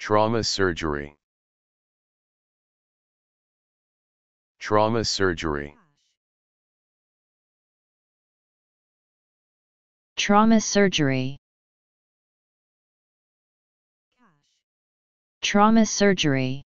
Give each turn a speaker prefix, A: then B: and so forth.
A: Trauma surgery. Trauma surgery. Trauma surgery. Trauma surgery.